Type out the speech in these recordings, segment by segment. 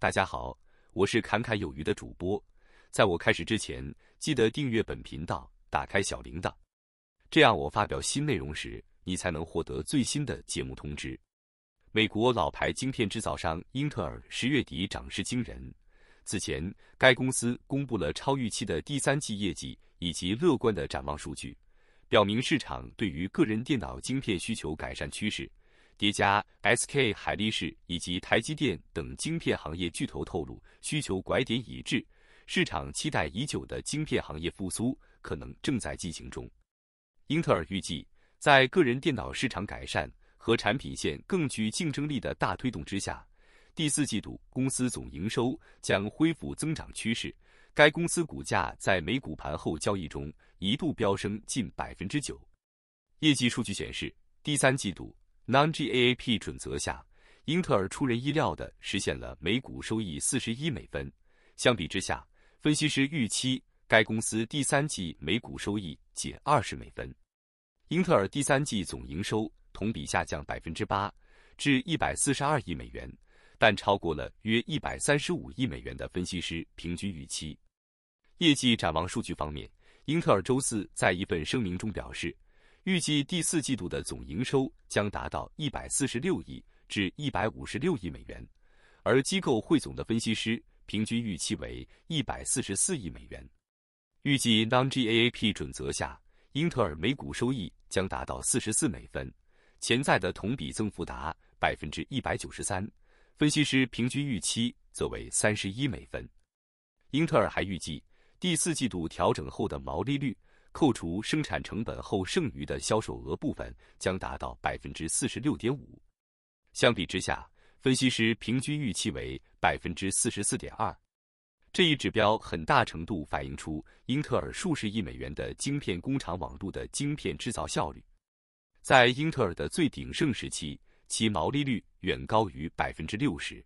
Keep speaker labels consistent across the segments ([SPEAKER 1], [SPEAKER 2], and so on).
[SPEAKER 1] 大家好，我是侃侃有余的主播。在我开始之前，记得订阅本频道，打开小铃铛，这样我发表新内容时，你才能获得最新的节目通知。美国老牌晶片制造商英特尔十月底涨势惊人。此前，该公司公布了超预期的第三季业绩以及乐观的展望数据，表明市场对于个人电脑晶片需求改善趋势。叠加 SK 海力士以及台积电等晶片行业巨头透露，需求拐点已至，市场期待已久的晶片行业复苏可能正在进行中。英特尔预计，在个人电脑市场改善和产品线更具竞争力的大推动之下，第四季度公司总营收将恢复增长趋势。该公司股价在美股盘后交易中一度飙升近百分之九。业绩数据显示，第三季度。Non-GAAP 准则下，英特尔出人意料地实现了每股收益四十一美分。相比之下，分析师预期该公司第三季每股收益仅二十美分。英特尔第三季总营收同比下降百分之八，至一百四十二亿美元，但超过了约一百三十五亿美元的分析师平均预期。业绩展望数据方面，英特尔周四在一份声明中表示。预计第四季度的总营收将达到一百四十六亿至一百五十六亿美元，而机构汇总的分析师平均预期为一百四十四亿美元。预计 Non-GAAP 准则下，英特尔每股收益将达到四十四美分，潜在的同比增幅达百分之一百九十三。分析师平均预期则为三十一美分。英特尔还预计第四季度调整后的毛利率。扣除生产成本后剩余的销售额部分将达到百分之四十六点五。相比之下，分析师平均预期为百分之四十四点二。这一指标很大程度反映出英特尔数十亿美元的晶片工厂网络的晶片制造效率。在英特尔的最鼎盛时期，其毛利率远高于百分之六十。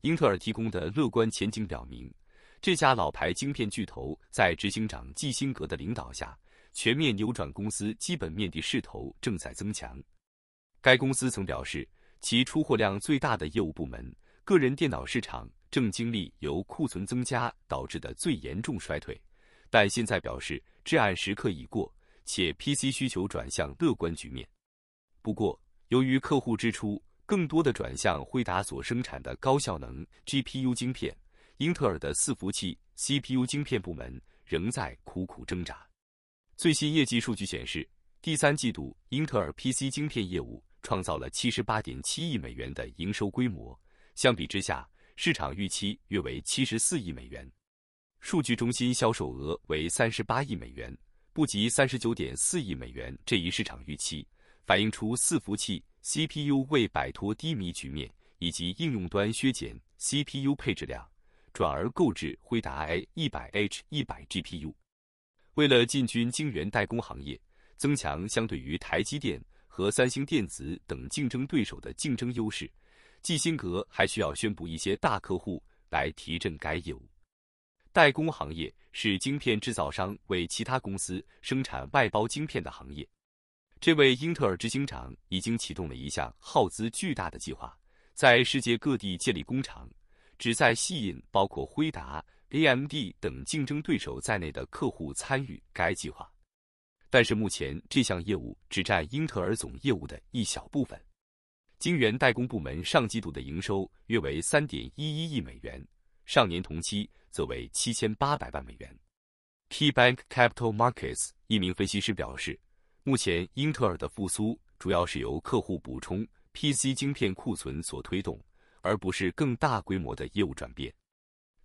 [SPEAKER 1] 英特尔提供的乐观前景表明。这家老牌晶片巨头在执行长基辛格的领导下，全面扭转公司基本面的势头正在增强。该公司曾表示，其出货量最大的业务部门——个人电脑市场，正经历由库存增加导致的最严重衰退，但现在表示至暗时刻已过，且 PC 需求转向乐观局面。不过，由于客户支出更多的转向辉达所生产的高效能 GPU 晶片。英特尔的伺服器 CPU 晶片部门仍在苦苦挣扎。最新业绩数据显示，第三季度英特尔 PC 晶片业务创造了七十八点七亿美元的营收规模，相比之下，市场预期约为七十四亿美元。数据中心销售额为三十八亿美元，不及三十九点四亿美元这一市场预期，反映出伺服器 CPU 未摆脱低迷局面，以及应用端削减 CPU 配置量。转而购置辉达 A100H100 GPU。为了进军晶圆代工行业，增强相对于台积电和三星电子等竞争对手的竞争优势，季新格还需要宣布一些大客户来提振该业务。代工行业是晶片制造商为其他公司生产外包晶片的行业。这位英特尔执行长已经启动了一项耗资巨大的计划，在世界各地建立工厂。旨在吸引包括辉达、AMD 等竞争对手在内的客户参与该计划，但是目前这项业务只占英特尔总业务的一小部分。晶圆代工部门上季度的营收约为3.11亿美元，上年同期则为7800万美元。KeyBank Capital Markets 一名分析师表示，目前英特尔的复苏主要是由客户补充 PC 晶片库存所推动。而不是更大规模的业务转变。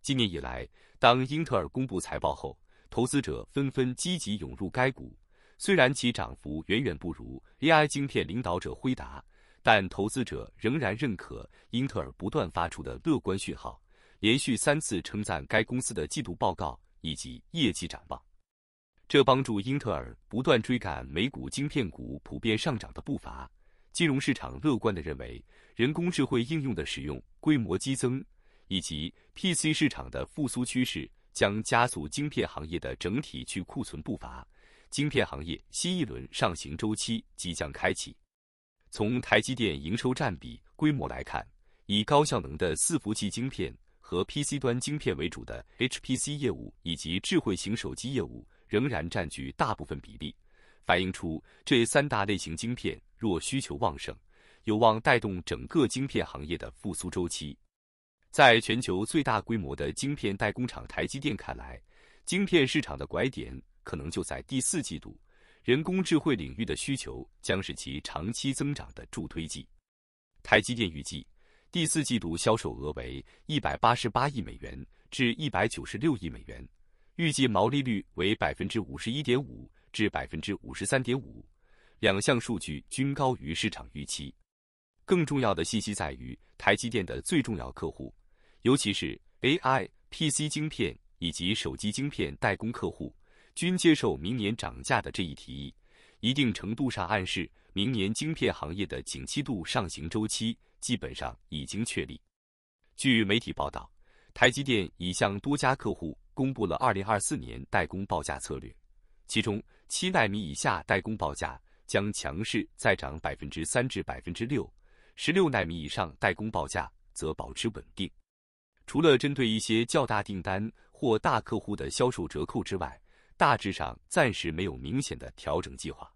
[SPEAKER 1] 今年以来，当英特尔公布财报后，投资者纷纷积极涌入该股。虽然其涨幅远远不如 AI 晶片领导者辉达，但投资者仍然认可英特尔不断发出的乐观讯号，连续三次称赞该公司的季度报告以及业绩展望。这帮助英特尔不断追赶美股晶片股普遍上涨的步伐。金融市场乐观地认为，人工智慧应用的使用规模激增，以及 PC 市场的复苏趋势，将加速晶片行业的整体去库存步伐。晶片行业新一轮上行周期即将开启。从台积电营收占比规模来看，以高效能的伺服器晶片和 PC 端晶片为主的 HPC 业务，以及智慧型手机业务，仍然占据大部分比例。反映出这三大类型晶片若需求旺盛，有望带动整个晶片行业的复苏周期。在全球最大规模的晶片代工厂台积电看来，晶片市场的拐点可能就在第四季度。人工智慧领域的需求将是其长期增长的助推剂。台积电预计，第四季度销售额为一百八十八亿美元至一百九十六亿美元，预计毛利率为百分之五十一点五。至百分之五十三点五，两项数据均高于市场预期。更重要的信息在于，台积电的最重要客户，尤其是 AI、PC 晶片以及手机晶片代工客户，均接受明年涨价的这一提议，一定程度上暗示明年晶片行业的景气度上行周期基本上已经确立。据媒体报道，台积电已向多家客户公布了二零二四年代工报价策略。其中，七纳米以下代工报价将强势再涨百分之三至百分之六，十六纳米以上代工报价则保持稳定。除了针对一些较大订单或大客户的销售折扣之外，大致上暂时没有明显的调整计划。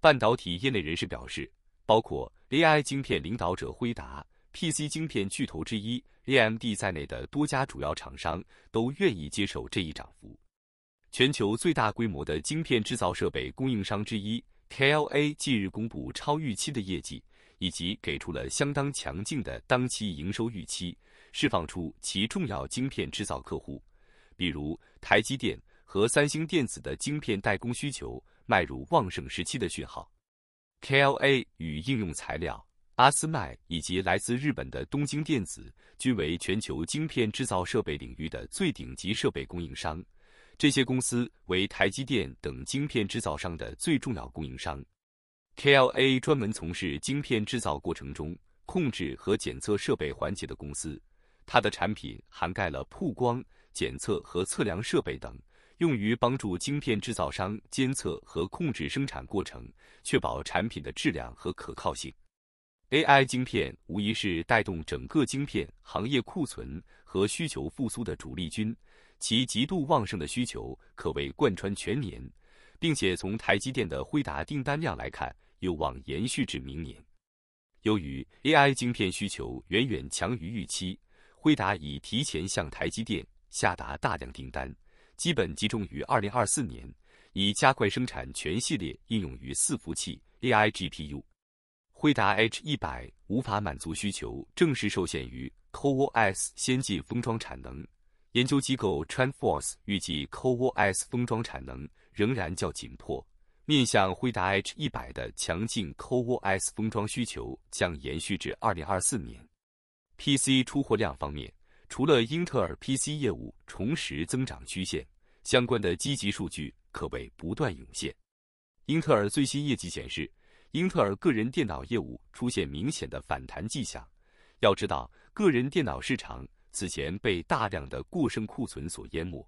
[SPEAKER 1] 半导体业内人士表示，包括 AI 晶片领导者辉达、PC 晶片巨头之一 AMD 在内的多家主要厂商都愿意接受这一涨幅。全球最大规模的晶片制造设备供应商之一 KLA 近日公布超预期的业绩，以及给出了相当强劲的当期营收预期，释放出其重要晶片制造客户，比如台积电和三星电子的晶片代工需求迈入旺盛时期的讯号。KLA 与应用材料、阿斯麦以及来自日本的东京电子均为全球晶片制造设备领域的最顶级设备供应商。这些公司为台积电等晶片制造商的最重要供应商。KLA 专门从事晶片制造过程中控制和检测设备环节的公司，它的产品涵盖了曝光、检测和测量设备等，用于帮助晶片制造商监测和控制生产过程，确保产品的质量和可靠性。AI 晶片无疑是带动整个晶片行业库存和需求复苏的主力军。其极度旺盛的需求可谓贯穿全年，并且从台积电的辉达订单量来看，有望延续至明年。由于 AI 晶片需求远远强于预期，辉达已提前向台积电下达大量订单，基本集中于2024年，以加快生产全系列应用于伺服器 AI GPU。辉达 H 一百无法满足需求，正是受限于 Coos 先进封装产能。研究机构 t r e n d f o r c e 预计，CoWoS 封装产能仍然较紧迫，面向惠达 H100 的强劲 CoWoS 封装需求将延续至2024年。PC 出货量方面，除了英特尔 PC 业务重拾增长曲线，相关的积极数据可谓不断涌现。英特尔最新业绩显示，英特尔个人电脑业务出现明显的反弹迹象。要知道，个人电脑市场。此前被大量的过剩库存所淹没。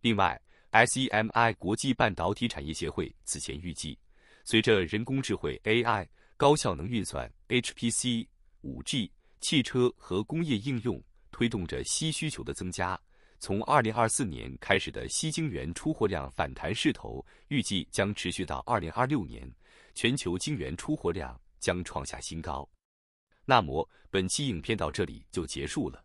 [SPEAKER 1] 另外，S E M I 国际半导体产业协会此前预计，随着人工智慧 A I、高效能运算 H P C、五 G、汽车和工业应用推动着新需求的增加，从二零二四年开始的新晶圆出货量反弹势头预计将持续到二零二六年，全球晶圆出货量将创下新高。那么，本期影片到这里就结束了。